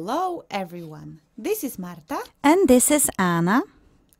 Hello, everyone. This is Marta. And this is Anna.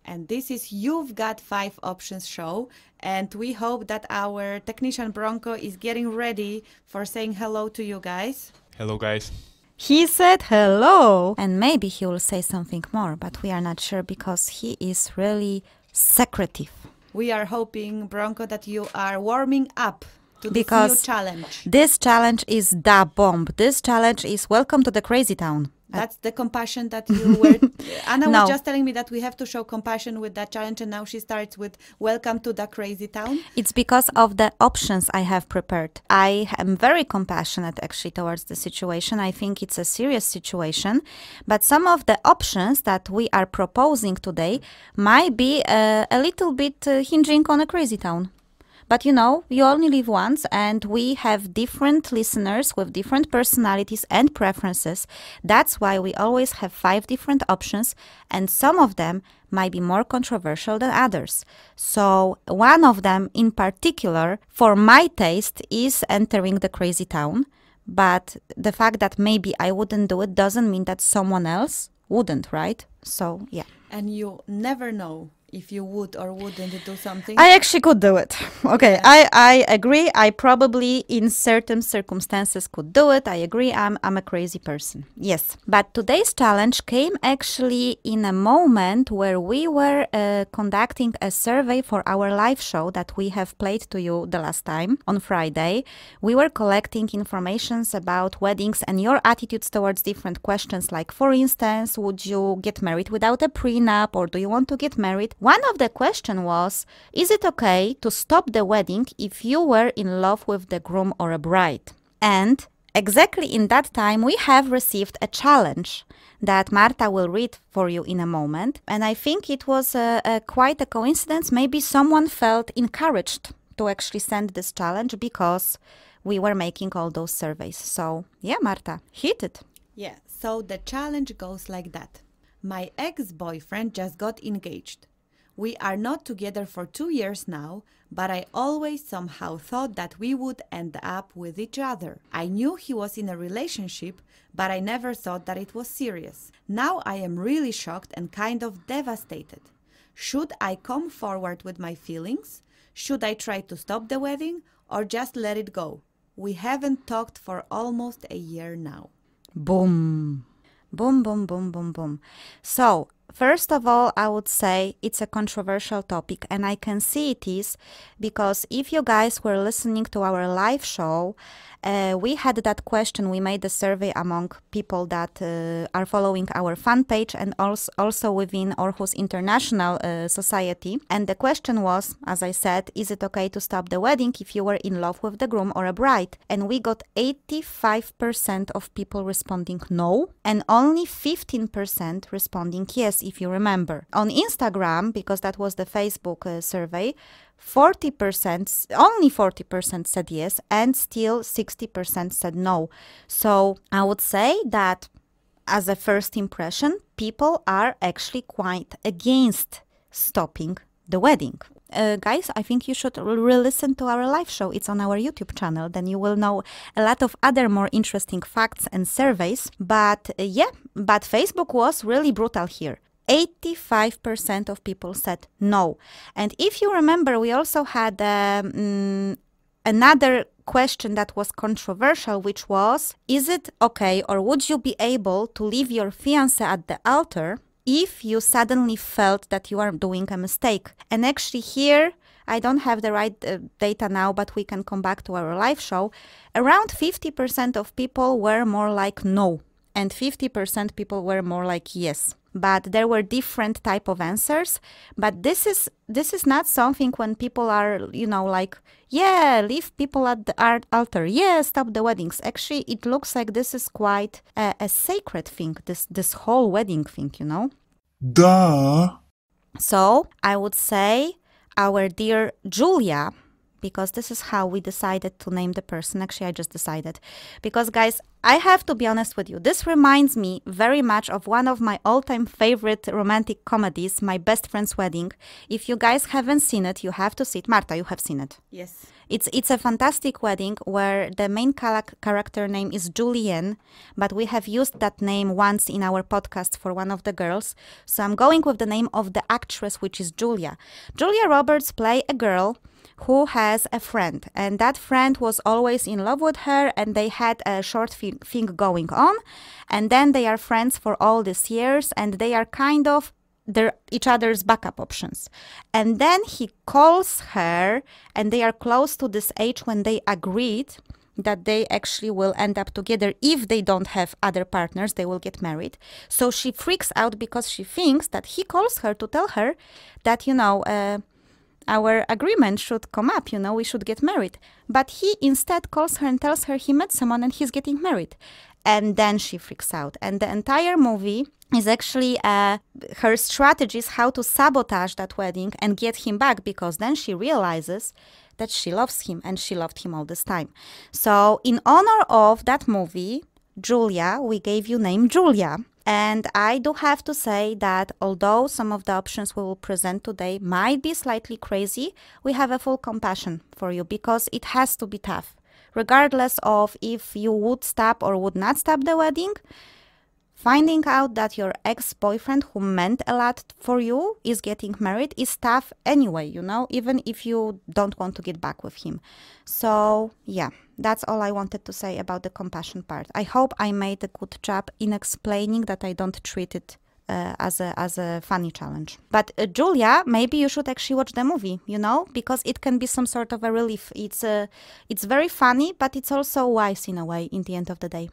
And this is You've Got Five Options show. And we hope that our technician Bronco is getting ready for saying hello to you guys. Hello, guys. He said hello. And maybe he will say something more, but we are not sure because he is really secretive. We are hoping, Bronco, that you are warming up because this challenge. this challenge is da bomb. This challenge is welcome to the crazy town. That's the compassion that you were. Anna no. was just telling me that we have to show compassion with that challenge, and now she starts with "Welcome to the crazy town." It's because of the options I have prepared. I am very compassionate actually towards the situation. I think it's a serious situation, but some of the options that we are proposing today might be uh, a little bit uh, hinging on a crazy town. But you know, you only live once, and we have different listeners with different personalities and preferences. That's why we always have five different options, and some of them might be more controversial than others. So, one of them in particular, for my taste, is entering the crazy town. But the fact that maybe I wouldn't do it doesn't mean that someone else wouldn't, right? So, yeah. And you never know if you would or wouldn't do something? I actually could do it. Okay, yeah. I, I agree. I probably, in certain circumstances, could do it. I agree. I'm, I'm a crazy person. Yes. But today's challenge came actually in a moment where we were uh, conducting a survey for our live show that we have played to you the last time on Friday. We were collecting informations about weddings and your attitudes towards different questions, like, for instance, would you get married without a prenup or do you want to get married? One of the questions was, is it okay to stop the wedding if you were in love with the groom or a bride? And exactly in that time we have received a challenge that Marta will read for you in a moment. And I think it was a, a quite a coincidence. Maybe someone felt encouraged to actually send this challenge because we were making all those surveys. So, yeah, Marta, hit it. Yeah, so the challenge goes like that. My ex boyfriend just got engaged. We are not together for two years now, but I always somehow thought that we would end up with each other. I knew he was in a relationship, but I never thought that it was serious. Now I am really shocked and kind of devastated. Should I come forward with my feelings? Should I try to stop the wedding or just let it go? We haven't talked for almost a year now. Boom. Boom, boom, boom, boom, boom. So First of all, I would say it's a controversial topic, and I can see it is because if you guys were listening to our live show uh, we had that question. We made a survey among people that uh, are following our fan page and also, also within Orhus International uh, Society. And the question was, as I said, is it okay to stop the wedding if you were in love with the groom or a bride? And we got 85% of people responding no, and only 15% responding yes, if you remember. On Instagram, because that was the Facebook uh, survey, 40% only 40% said yes and still 60% said no so i would say that as a first impression people are actually quite against stopping the wedding uh, guys, I think you should re-listen to our live show. It's on our YouTube channel. Then you will know a lot of other more interesting facts and surveys. But uh, yeah, but Facebook was really brutal here. 85% of people said no. And if you remember, we also had um, mm, another question that was controversial, which was Is it okay or would you be able to leave your fiance at the altar if you suddenly felt that you are doing a mistake? And actually, here, I don't have the right uh, data now, but we can come back to our live show. Around 50% of people were more like no, and 50% people were more like yes but there were different type of answers but this is this is not something when people are you know like yeah leave people at the art altar yeah stop the weddings actually it looks like this is quite a, a sacred thing this this whole wedding thing you know duh so i would say our dear julia because this is how we decided to name the person. Actually, I just decided. Because, guys, I have to be honest with you, this reminds me very much of one of my all time favorite romantic comedies, My Best Friend's Wedding. If you guys haven't seen it, you have to see it. Marta, you have seen it. Yes. It's, it's a fantastic wedding where the main character name is Julianne, but we have used that name once in our podcast for one of the girls. So I'm going with the name of the actress, which is Julia. Julia Roberts play a girl who has a friend, and that friend was always in love with her, and they had a short thing going on, and then they are friends for all these years, and they are kind of their each other's backup options. And then he calls her, and they are close to this age when they agreed that they actually will end up together if they don't have other partners they will get married so she freaks out because she thinks that he calls her to tell her that you know uh, our agreement should come up, you know, we should get married. But he instead calls her and tells her he met someone and he's getting married. And then she freaks out. And the entire movie is actually uh, her strategies how to sabotage that wedding and get him back because then she realizes that she loves him and she loved him all this time. So, in honor of that movie, Julia, we gave you name Julia. And I do have to say that although some of the options we will present today might be slightly crazy, we have a full compassion for you because it has to be tough. Regardless of if you would stop or would not stop the wedding, finding out that your ex boyfriend, who meant a lot for you, is getting married is tough anyway, you know, even if you don't want to get back with him. So, yeah that's all I wanted to say about the compassion part. I hope I made a good job in explaining that I don't treat it uh, as a as a funny challenge. But uh, Julia, maybe you should actually watch the movie, you know, because it can be some sort of a relief. It's uh, it's very funny, but it's also wise in a way in the end of the day.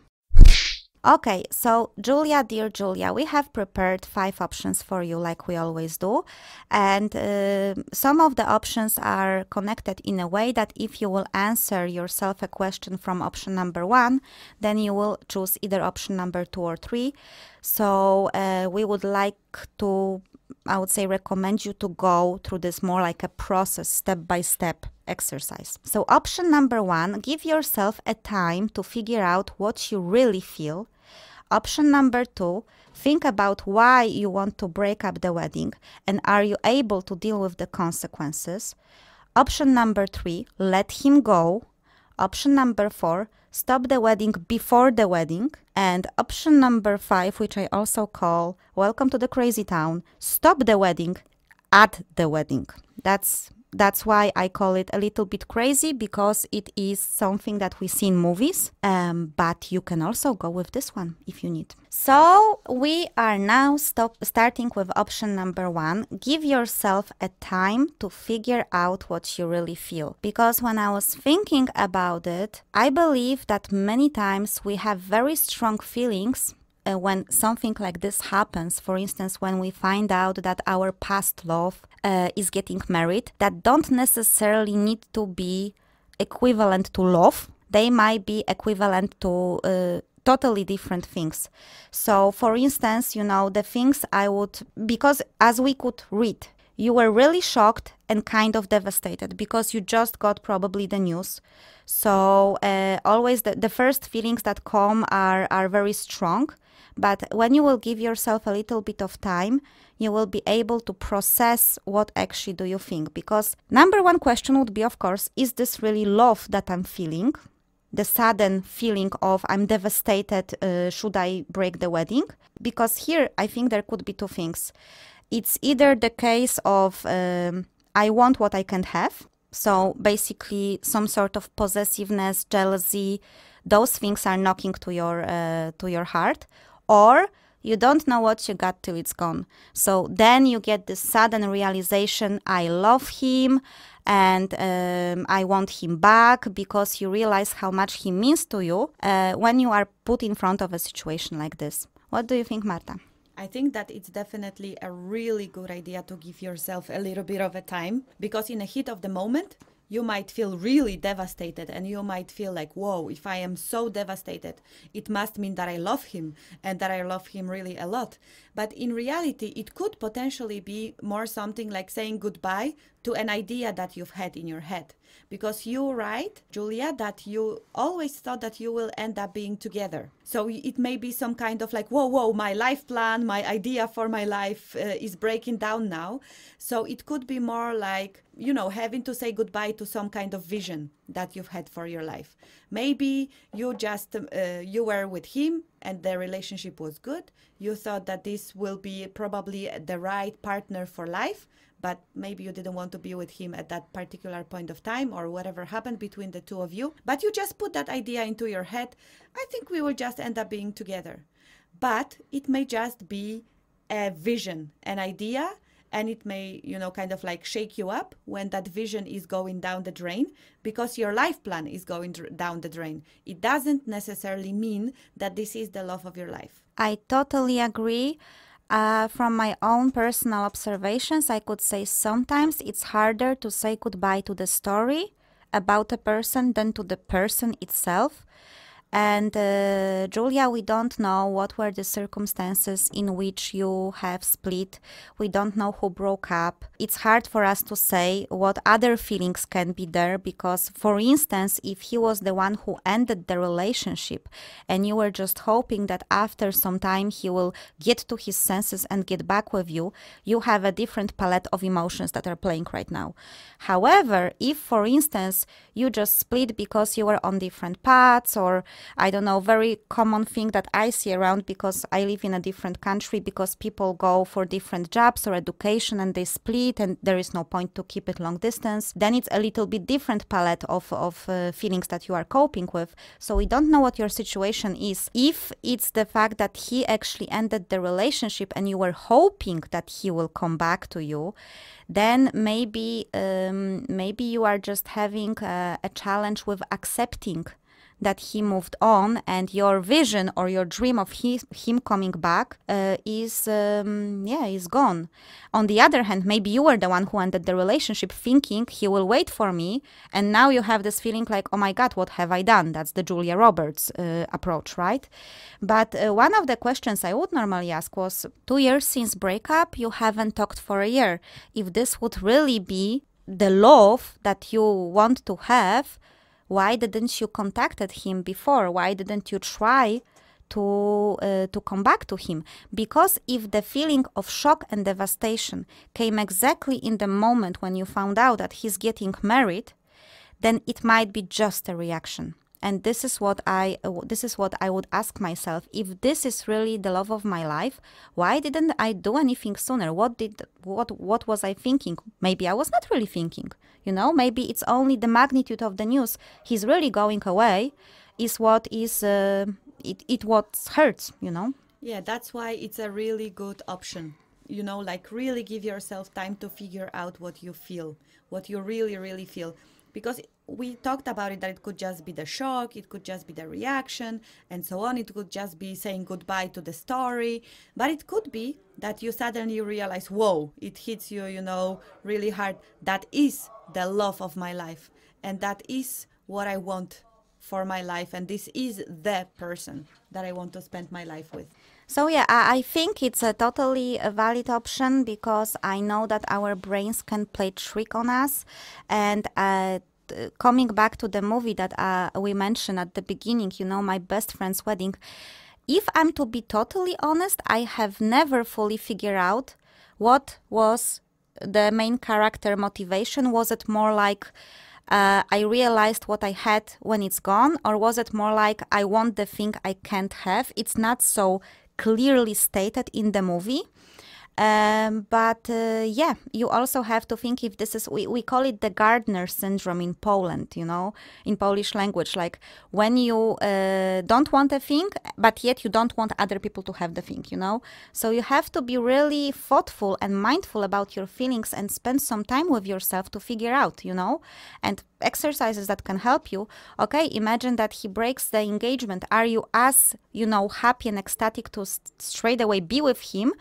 Okay, so Julia, dear Julia, we have prepared five options for you, like we always do. And uh, some of the options are connected in a way that if you will answer yourself a question from option number one, then you will choose either option number two or three. So uh, we would like to I would say recommend you to go through this more like a process, step by step exercise. So, option number one, give yourself a time to figure out what you really feel. Option number two, think about why you want to break up the wedding and are you able to deal with the consequences. Option number three, let him go Option number four, stop the wedding before the wedding. And option number five, which I also call welcome to the crazy town, stop the wedding at the wedding. That's that's why I call it a little bit crazy because it is something that we see in movies, um, but you can also go with this one if you need. So we are now stop starting with option number one. Give yourself a time to figure out what you really feel. Because when I was thinking about it, I believe that many times we have very strong feelings uh, when something like this happens, for instance, when we find out that our past love uh, is getting married, that don't necessarily need to be equivalent to love. They might be equivalent to uh, totally different things. So, for instance, you know, the things I would, because as we could read, you were really shocked and kind of devastated because you just got probably the news. So uh, always the, the first feelings that come are, are very strong. But when you will give yourself a little bit of time, you will be able to process what actually do you think. Because number one question would be, of course, is this really love that I'm feeling? the sudden feeling of I'm devastated, uh, should I break the wedding? Because here I think there could be two things. It's either the case of um, I want what I can't have. So basically, some sort of possessiveness, jealousy, those things are knocking to your uh, to your heart, or you don't know what you got till it's gone. So then you get this sudden realization I love him and um, I want him back because you realize how much he means to you uh, when you are put in front of a situation like this. What do you think, Marta? I think that it's definitely a really good idea to give yourself a little bit of a time because in the heat of the moment, you might feel really devastated and you might feel like whoa if i am so devastated it must mean that i love him and that i love him really a lot but in reality it could potentially be more something like saying goodbye to an idea that you've had in your head because you write right julia that you always thought that you will end up being together so it may be some kind of like whoa whoa my life plan my idea for my life uh, is breaking down now so it could be more like you know having to say goodbye to some kind of vision that you've had for your life maybe you just uh, you were with him and the relationship was good you thought that this will be probably the right partner for life but maybe you didn't want to be with him at that particular point of time or whatever happened between the two of you. But you just put that idea into your head. I think we will just end up being together. But it may just be a vision, an idea, and it may, you know, kind of like shake you up when that vision is going down the drain because your life plan is going down the drain. It doesn't necessarily mean that this is the love of your life. I totally agree. Uh, from my own personal observations, I could say sometimes it's harder to say goodbye to the story about a person than to the person itself and uh, Julia, we don't know what were the circumstances in which you have split. We don't know who broke up. It's hard for us to say what other feelings can be there because, for instance, if he was the one who ended the relationship and you were just hoping that after some time he will get to his senses and get back with you, you have a different palette of emotions that are playing right now. However, if, for instance, you just split because you were on different paths or I don't know, very common thing that I see around because I live in a different country because people go for different jobs or education and they split and there is no point to keep it long distance. Then it's a little bit different palette of, of uh, feelings that you are coping with. So we don't know what your situation is. If it's the fact that he actually ended the relationship and you were hoping that he will come back to you, then maybe um, maybe you are just having a, uh, a challenge with accepting that he moved on and your vision or your dream of his, him coming back uh, is um, yeah is gone on the other hand maybe you were the one who ended the relationship thinking he will wait for me and now you have this feeling like oh my god what have i done that's the julia roberts uh, approach right but uh, one of the questions i would normally ask was two years since breakup you haven't talked for a year if this would really be the love that you want to have why didn't you contacted him before? Why didn't you try to uh, to come back to him because if the feeling of shock and devastation came exactly in the moment when you found out that he's getting married then it might be just a reaction and this is what i uh, this is what i would ask myself if this is really the love of my life why didn't i do anything sooner what did what what was i thinking maybe i was not really thinking you know maybe it's only the magnitude of the news he's really going away is what is uh, it, it what hurts you know yeah that's why it's a really good option you know like really give yourself time to figure out what you feel what you really really feel because we talked about it that it could just be the shock it could just be the reaction and so on it could just be saying goodbye to the story but it could be that you suddenly realize whoa it hits you you know really hard that is the love of my life and that is what i want for my life and this is the person that i want to spend my life with so yeah, I, I think it's a totally a valid option because I know that our brains can play trick on us, and uh, coming back to the movie that uh, we mentioned at the beginning, you know, my best friend's wedding. If I'm to be totally honest, I have never fully figured out what was the main character motivation. Was it more like uh, I realized what I had when it's gone, or was it more like I want the thing I can't have? It's not so clearly stated in the movie um, but uh, yeah, you also have to think if this is, we, we call it the gardener syndrome in Poland, you know, in Polish language. Like when you uh, don't want a thing, but yet you don't want other people to have the thing, you know? So you have to be really thoughtful and mindful about your feelings and spend some time with yourself to figure out, you know? And exercises that can help you. Okay, imagine that he breaks the engagement. Are you as, you know, happy and ecstatic to straight away be with him?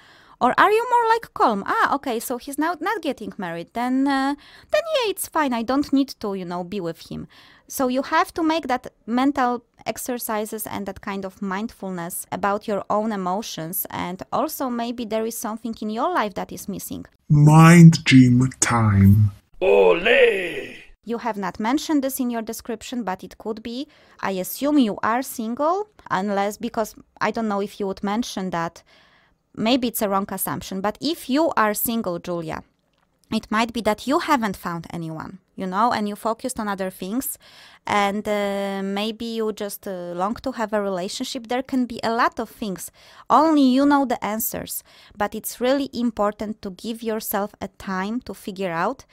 Or are you more like calm? Ah, okay, so he's now not getting married. Then, uh, then yeah, it's fine. I don't need to, you know, be with him. So you have to make that mental exercises and that kind of mindfulness about your own emotions. And also, maybe there is something in your life that is missing. Mind gym time. Ole! You have not mentioned this in your description, but it could be. I assume you are single, unless because I don't know if you would mention that maybe it's a wrong assumption, but if you are single, Julia, it might be that you haven't found anyone, you know, and you focused on other things, and uh, maybe you just uh, long to have a relationship. There can be a lot of things. Only you know the answers, but it's really important to give yourself a time to figure out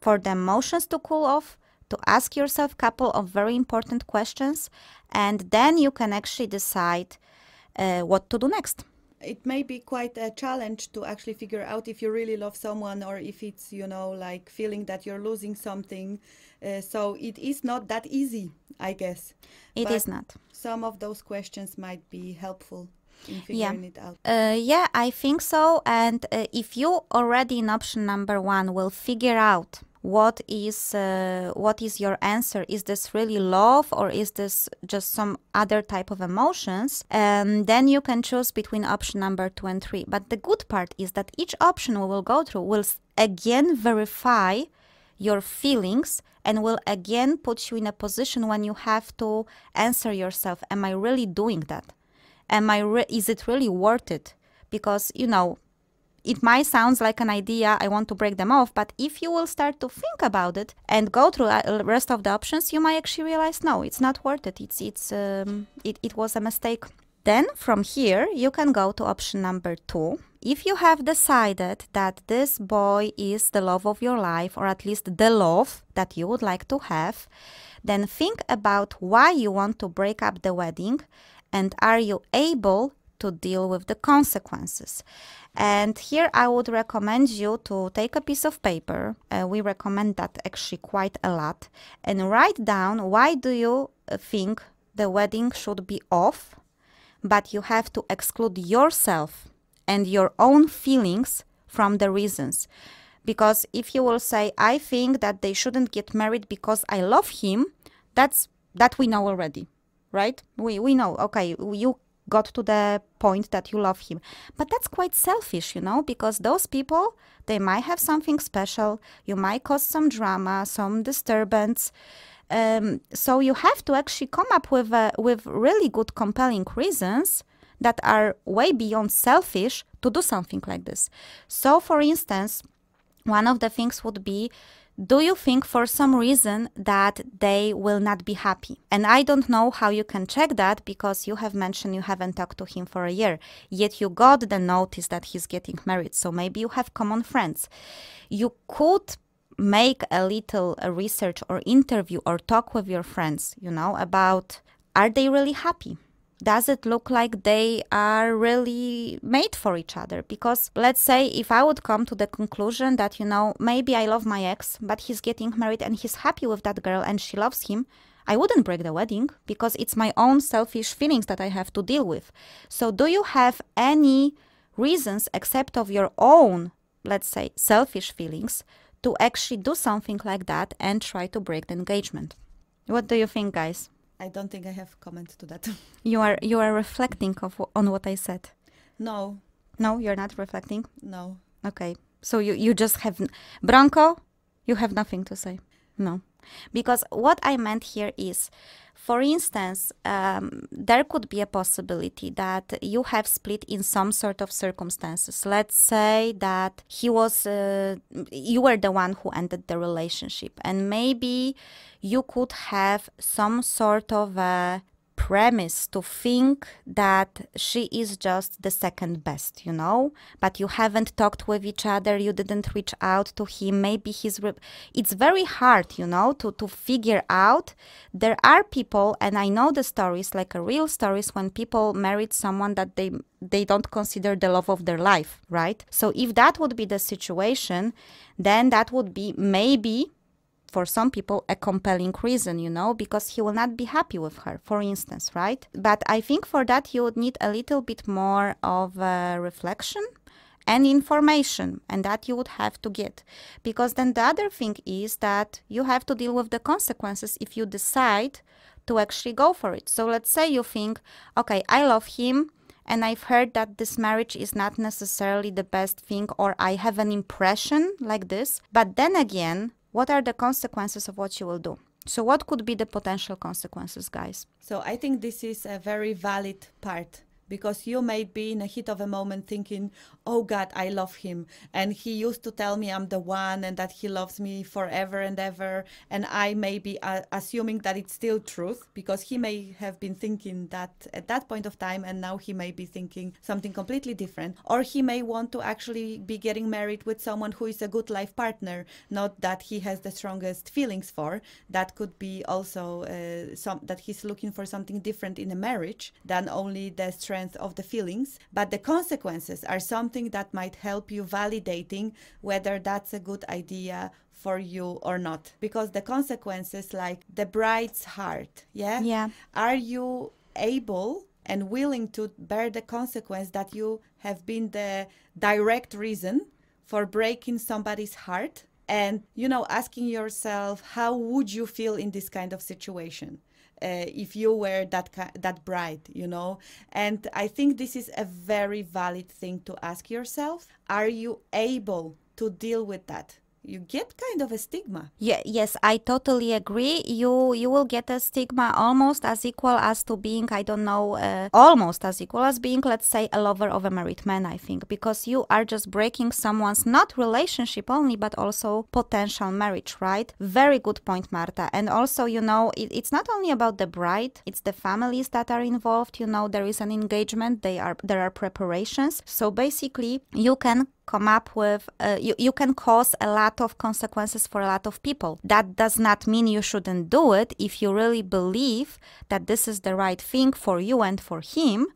for the emotions to cool off to ask yourself a couple of very important questions and then you can actually decide uh, what to do next it may be quite a challenge to actually figure out if you really love someone or if it's you know like feeling that you're losing something uh, so it is not that easy i guess It but is not some of those questions might be helpful in figuring yeah. it out uh, yeah i think so and uh, if you already in option number one will figure out what is uh, what is your answer is this really love or is this just some other type of emotions And um, then you can choose between option number two and three but the good part is that each option we will go through will again verify your feelings and will again put you in a position when you have to answer yourself am i really doing that am i is it really worth it because you know it might sound like an idea I want to break them off, but if you will start to think about it and go through uh, the rest of the options, you might actually realize no, it's not worth it. It's it's um, it, it was a mistake. Then from here you can go to option number two. If you have decided that this boy is the love of your life, or at least the love that you would like to have, then think about why you want to break up the wedding and are you able to deal with the consequences. And here I would recommend you to take a piece of paper. Uh, we recommend that actually quite a lot and write down why do you think the wedding should be off, but you have to exclude yourself and your own feelings from the reasons. Because if you will say, I think that they shouldn't get married because I love him, that's that we know already right we we know okay you got to the point that you love him. But that's quite selfish, you know, because those people, they might have something special. You might cause some drama, some disturbance. Um, so you have to actually come up with, with really good, compelling reasons that are way beyond selfish to do something like this. So, for instance, one of the things would be do you think for some reason that they will not be happy? And I don't know how you can check that because you have mentioned you haven't talked to him for a year, yet you got the notice that he's getting married. So maybe you have common friends. You could make a little research or interview or talk with your friends, you know, about are they really happy? does it look like they are really made for each other? Because let's say if I would come to the conclusion that, you know, maybe I love my ex, but he's getting married and he's happy with that girl and she loves him, I wouldn't break the wedding because it's my own selfish feelings that I have to deal with. So, do you have any reasons except of your own, let's say, selfish feelings to actually do something like that and try to break the engagement? What do you think, guys? I don't think I have comment to that. you are you are reflecting of on what I said. No. No, you're not reflecting. No. Okay. So you you just have Branko, you have nothing to say. No. Because what I meant here is, for instance, um, there could be a possibility that you have split in some sort of circumstances. Let's say that he was, uh, you were the one who ended the relationship, and maybe you could have some sort of a premise to think that she is just the second best, you know? But you haven't talked with each other, you didn't reach out to him. Maybe he's. it's very hard, you know, to, to figure out. There are people, and I know the stories, like a uh, real stories, when people married someone that they they don't consider the love of their life, right? So if that would be the situation, then that would be maybe for some people a compelling reason, you know, because he will not be happy with her, for instance, right? But I think for that you would need a little bit more of uh, reflection and information and that you would have to get because then the other thing is that you have to deal with the consequences if you decide to actually go for it so let's say you think okay i love him and i've heard that this marriage is not necessarily the best thing or i have an impression like this but then again what are the consequences of what you will do? So, what could be the potential consequences, guys? So, I think this is a very valid part because you may be in a heat of a moment thinking, oh God, I love him. And he used to tell me I'm the one and that he loves me forever and ever. And I may be uh, assuming that it's still truth because he may have been thinking that at that point of time and now he may be thinking something completely different. Or he may want to actually be getting married with someone who is a good life partner, not that he has the strongest feelings for. That could be also uh, some that he's looking for something different in a marriage than only the strength strength of the feelings, but the consequences are something that might help you validating whether that's a good idea for you or not. Because the consequences, like the bride's heart, yeah? Yeah. Are you able and willing to bear the consequence that you have been the direct reason for breaking somebody's heart? And, you know, asking yourself, how would you feel in this kind of situation? uh, if you were that that bright, you know. And I think this is a very valid thing to ask yourself: Are you able to deal with that? you get kind of a stigma. Yeah, yes, I totally agree. You you will get a stigma almost as equal as to being I don't know uh, almost as equal as being let's say a lover of a married man. I think because you are just breaking someone's not relationship only but also potential marriage, right? Very good point, Marta. And also you know it, it's not only about the bride; it's the families that are involved. You know there is an engagement. They are there are preparations. So basically you can come up with uh, you, you can cause a lot of consequences for a lot of people that does not mean you shouldn't do it if you really believe that this is the right thing for you and for him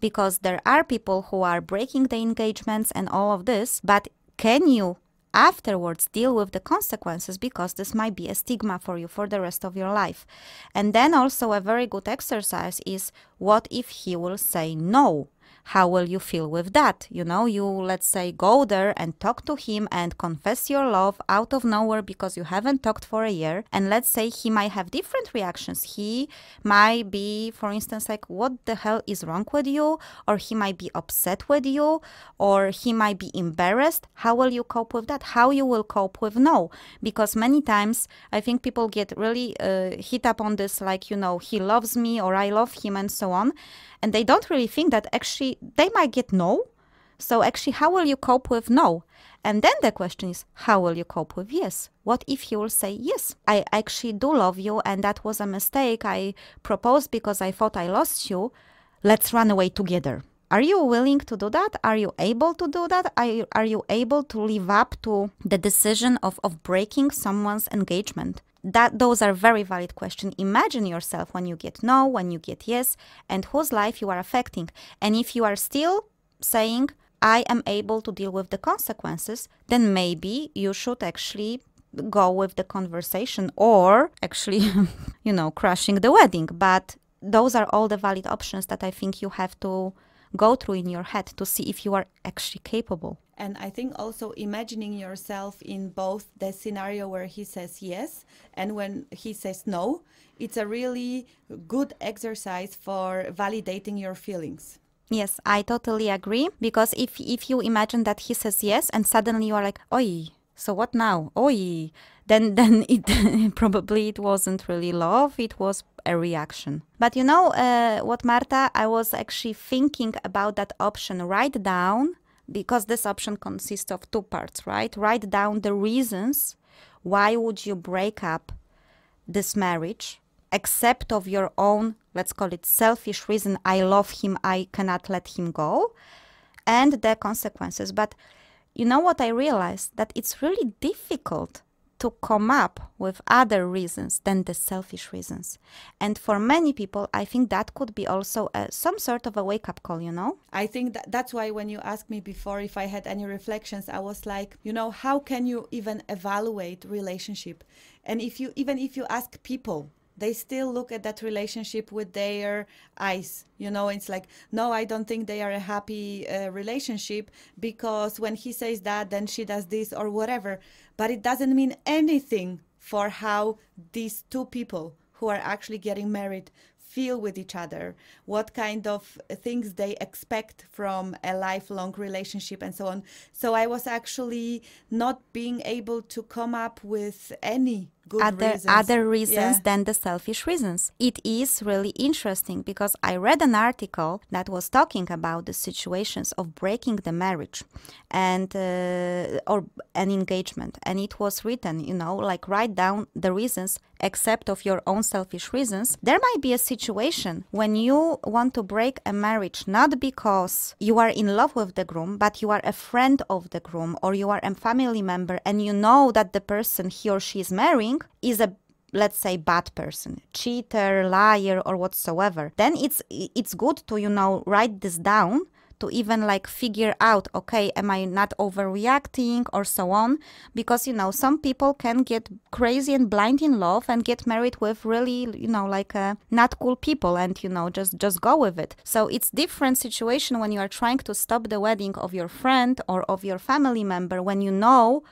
because there are people who are breaking the engagements and all of this but can you afterwards deal with the consequences because this might be a stigma for you for the rest of your life. And then also a very good exercise is what if he will say no? how will you feel with that? You know, you let's say go there and talk to him and confess your love out of nowhere because you haven't talked for a year. And let's say he might have different reactions. He might be, for instance, like, what the hell is wrong with you? Or he might be upset with you, or he might be embarrassed. How will you cope with that? How you will cope with no? Because many times I think people get really uh, hit up on this, like, you know, he loves me or I love him and so on and they don't really think that actually they might get no. So actually, how will you cope with no? And then the question is, how will you cope with yes? What if he will say, yes, I actually do love you, and that was a mistake. I proposed because I thought I lost you. Let's run away together. Are you willing to do that? Are you able to do that? Are you, are you able to live up to the decision of, of breaking someone's engagement? that those are very valid questions imagine yourself when you get no when you get yes and whose life you are affecting and if you are still saying i am able to deal with the consequences then maybe you should actually go with the conversation or actually you know crashing the wedding but those are all the valid options that i think you have to go through in your head to see if you are actually capable. And I think also imagining yourself in both the scenario where he says yes and when he says no, it's a really good exercise for validating your feelings. Yes, I totally agree. Because if if you imagine that he says yes and suddenly you are like, oi, so what now? Oi, then then it probably it wasn't really love. It was a reaction. But you know uh, what, Marta? I was actually thinking about that option write down, because this option consists of two parts, right? Write down the reasons why would you break up this marriage except of your own let's call it selfish reason i love him i cannot let him go and the consequences but you know what i realized that it's really difficult to come up with other reasons than the selfish reasons. And for many people, I think that could be also a, some sort of a wake up call, you know? I think that that's why when you asked me before if I had any reflections, I was like, you know, how can you even evaluate relationship? And if you even if you ask people they still look at that relationship with their eyes you know it's like no i don't think they are a happy uh, relationship because when he says that then she does this or whatever but it doesn't mean anything for how these two people who are actually getting married feel with each other, what kind of things they expect from a lifelong relationship, and so on. So I was actually not being able to come up with any Good other reasons. other reasons yeah. than the selfish reasons. It is really interesting because I read an article that was talking about the situations of breaking the marriage and uh, or an engagement, and it was written, you know, like write down the reasons except of your own selfish reasons. There might be a situation when you want to break a marriage not because you are in love with the groom, but you are a friend of the groom or you are a family member and you know that the person he or she is marrying wrong is a let's say bad person cheater liar or whatsoever then it's it's good to you know write this down to even like figure out okay am i not overreacting or so on because you know some people can get crazy and blind in love and get married with really you know like uh, not cool people and you know just just go with it so it's different situation when you are trying to stop the wedding of your friend or of your family member when you know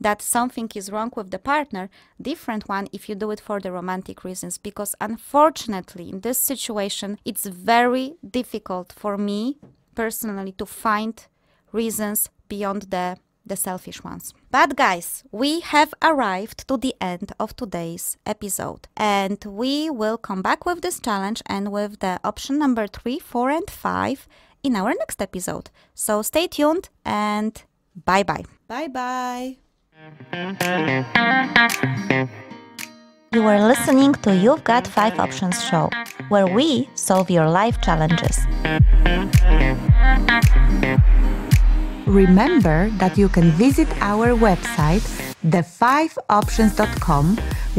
that something is wrong with the partner, different one if you do it for the romantic reasons. Because unfortunately, in this situation, it's very difficult for me personally to find reasons beyond the the selfish ones. But guys, we have arrived to the end of today's episode and we will come back with this challenge and with the option number 3, 4 and 5 in our next episode. So stay tuned and bye-bye. Bye-bye. You are listening to You've Got 5 Options show, where we solve your life challenges. Remember that you can visit our website, the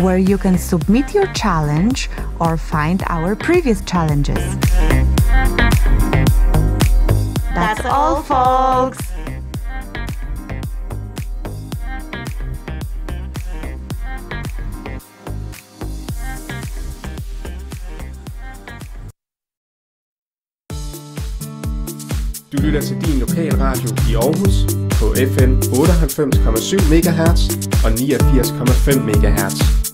where you can submit your challenge or find our previous challenges. That's all, folks! Du lytter til din radio i Aarhus på FM 98,7 MHz og 89,5 MHz.